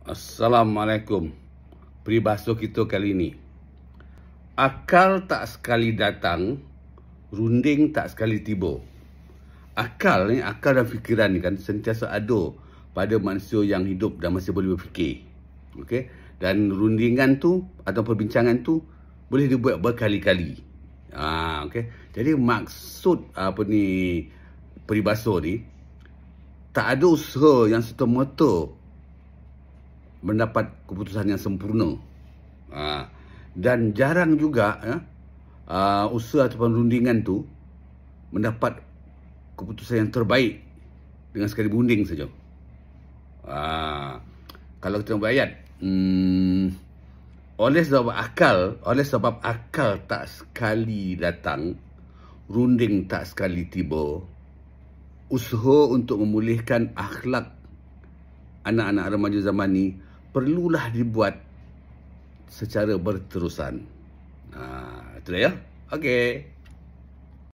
Assalamualaikum Peribahasa kita kali ini Akal tak sekali datang Runding tak sekali tiba Akal ni, akal dan fikiran ni kan Sentiasa ada pada manusia yang hidup dan masih boleh berfikir okay? Dan rundingan tu atau perbincangan tu Boleh dibuat berkali-kali ha, okay? Jadi maksud apa ni peribahasa ni tak ada usaha yang serta mendapat keputusan yang sempurna ha. dan jarang juga ya, ha, usaha atau perundingan tu mendapat keputusan yang terbaik dengan sekali bunding saja ha. kalau kita buat ayat hmm, oleh sebab akal oleh sebab akal tak sekali datang runding tak sekali tiba usaha untuk memulihkan akhlak anak-anak remaja zaman ini perlulah dibuat secara berterusan. Ha, itu dah ya. Okey.